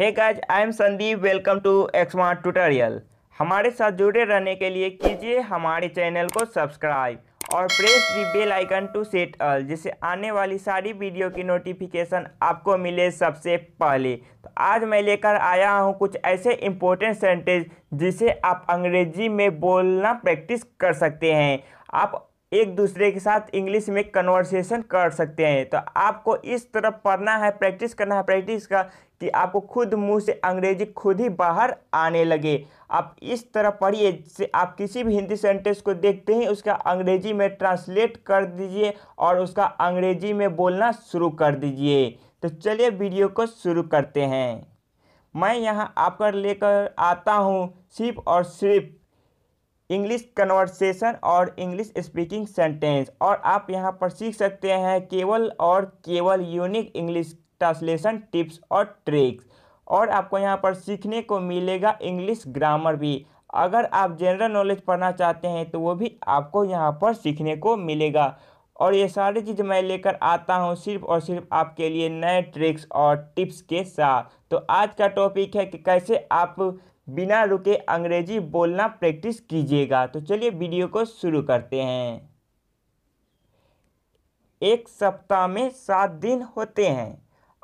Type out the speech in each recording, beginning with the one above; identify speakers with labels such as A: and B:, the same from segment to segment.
A: Hey guys I am Sandeep welcome to एक्समा tutorial हमारे साथ जुड़े रहने के लिए कीजिए हमारे चैनल को सब्सक्राइब और press the bell icon to set all जिससे आने वाली सारी वीडियो की नोटिफिकेशन आपको मिले सबसे पहले तो आज मैं लेकर आया हूँ कुछ ऐसे इम्पोर्टेंट सेंटेंस जिसे आप अंग्रेजी में बोलना प्रैक्टिस कर सकते हैं आप एक दूसरे के साथ इंग्लिश में कन्वर्सेशन कर सकते हैं तो आपको इस तरफ पढ़ना है प्रैक्टिस करना है प्रैक्टिस का कि आपको खुद मुंह से अंग्रेजी खुद ही बाहर आने लगे आप इस तरह पढ़िए जिससे आप किसी भी हिंदी सेंटेंस को देखते ही उसका अंग्रेजी में ट्रांसलेट कर दीजिए और उसका अंग्रेजी में बोलना शुरू कर दीजिए तो चलिए वीडियो को शुरू करते हैं मैं यहाँ आप लेकर आता हूँ सिर्फ और सिर्फ इंग्लिश कन्वर्सेशन और इंग्लिश स्पीकिंग सेंटेंस और आप यहाँ पर सीख सकते हैं केवल और केवल यूनिक इंग्लिश ट्रांसलेशन टिप्स और ट्रिक्स और आपको यहाँ पर सीखने को मिलेगा इंग्लिश ग्रामर भी अगर आप जनरल नॉलेज पढ़ना चाहते हैं तो वो भी आपको यहाँ पर सीखने को मिलेगा और ये सारी चीज़ मैं लेकर आता हूँ सिर्फ और सिर्फ आपके लिए नए ट्रिक्स और टिप्स के साथ तो आज का टॉपिक है कि कैसे आप बिना रुके अंग्रेजी बोलना प्रैक्टिस कीजिएगा तो चलिए वीडियो को शुरू करते हैं एक सप्ताह में सात दिन होते हैं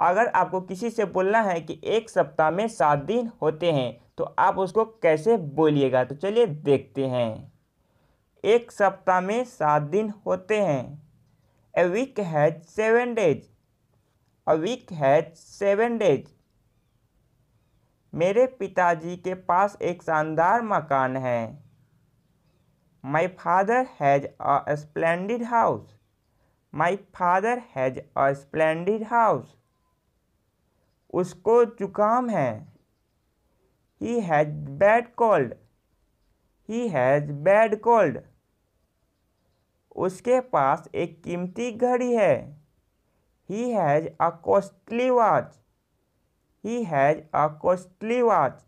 A: अगर आपको किसी से बोलना है कि एक सप्ताह में सात दिन होते हैं तो आप उसको कैसे बोलिएगा तो चलिए देखते हैं एक सप्ताह में सात दिन होते हैं A week has seven days. A week has seven days. मेरे पिताजी के पास एक शानदार मकान है my father has a splendid house my father has a splendid house उसको जुकाम है he has bad cold he has bad cold उसके पास एक कीमती घड़ी है he has a costly watch he has a costly watch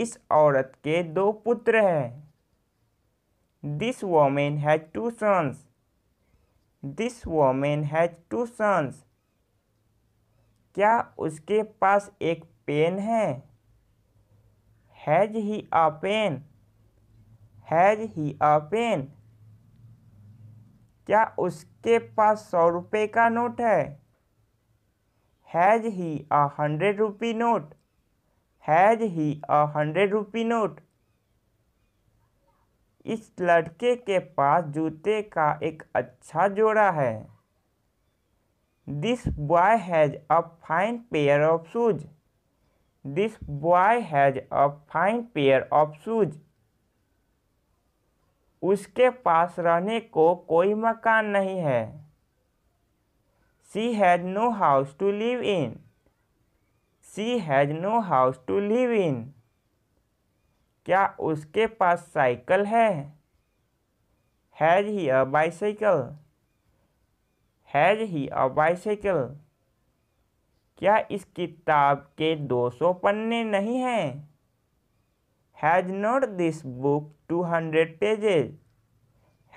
A: इस औरत के दो पुत्र हैं this women has two sons this women has two sons क्या उसके पास एक पेन है has he a pen has he a pen क्या उसके पास सौ रुपये का नोट है has he a hundred rupee note has he a hundred rupee note इस लड़के के पास जूते का एक अच्छा जोड़ा है this boy has a fine pair of shoes this boy has a fine pair of shoes उसके पास रहने को कोई मकान नहीं है she has no house to live in she has no house to live in क्या उसके पास साइकिल है has he a bicycle has he a bicycle क्या इस किताब के 200 पन्ने नहीं हैं has not this book two hundred pages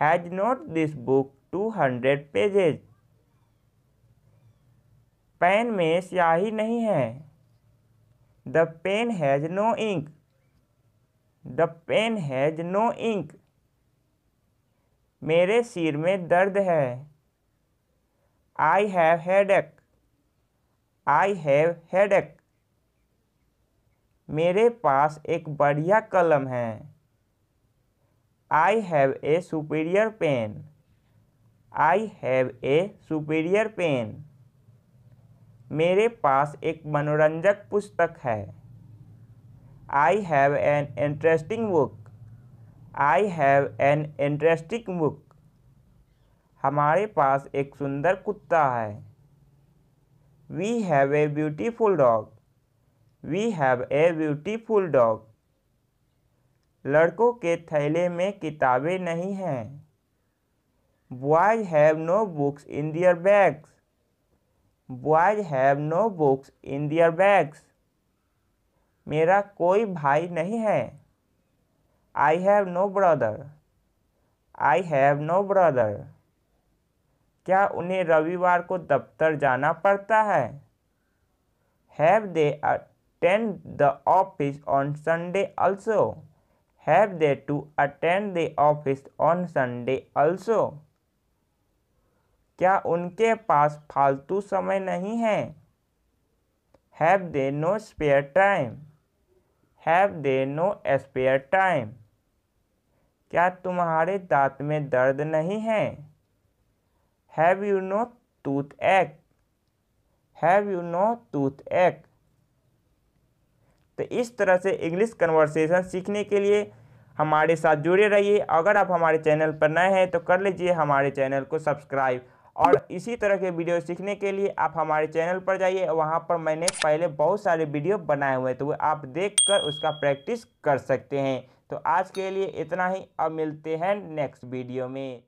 A: has not this book two hundred pages pen में स्याही नहीं है the pen has no ink the pen has no ink मेरे सिर में दर्द है I have headache I have headache मेरे पास एक बढ़िया कलम है I have a superior pen I have a superior pen मेरे पास एक मनोरंजक पुस्तक है I have an interesting book I have an interesting book हमारे पास एक सुंदर कुत्ता है we have a beautiful dog we have a beautiful dog लड़कों के थैले में किताबें नहीं हैं boys have no books in their bags boys have no books in their bags मेरा कोई भाई नहीं है I have no brother I have no brother क्या उन्हें रविवार को दफ्तर जाना पड़ता है have they attend the office on Sunday also? Have they to attend the office on Sunday also? क्या उनके पास फालतू समय नहीं है have they no spare time have they no spare time क्या तुम्हारे दांत में दर्द नहीं है have you no toothache have you no toothache तो इस तरह से इंग्लिश कन्वर्सेशन सीखने के लिए हमारे साथ जुड़े रहिए अगर आप हमारे चैनल पर नए हैं तो कर लीजिए हमारे चैनल को सब्सक्राइब और इसी तरह के वीडियो सीखने के लिए आप हमारे चैनल पर जाइए वहाँ पर मैंने पहले बहुत सारे वीडियो बनाए हुए हैं तो वो आप देखकर उसका प्रैक्टिस कर सकते हैं तो आज के लिए इतना ही अब मिलते हैं नेक्स्ट वीडियो में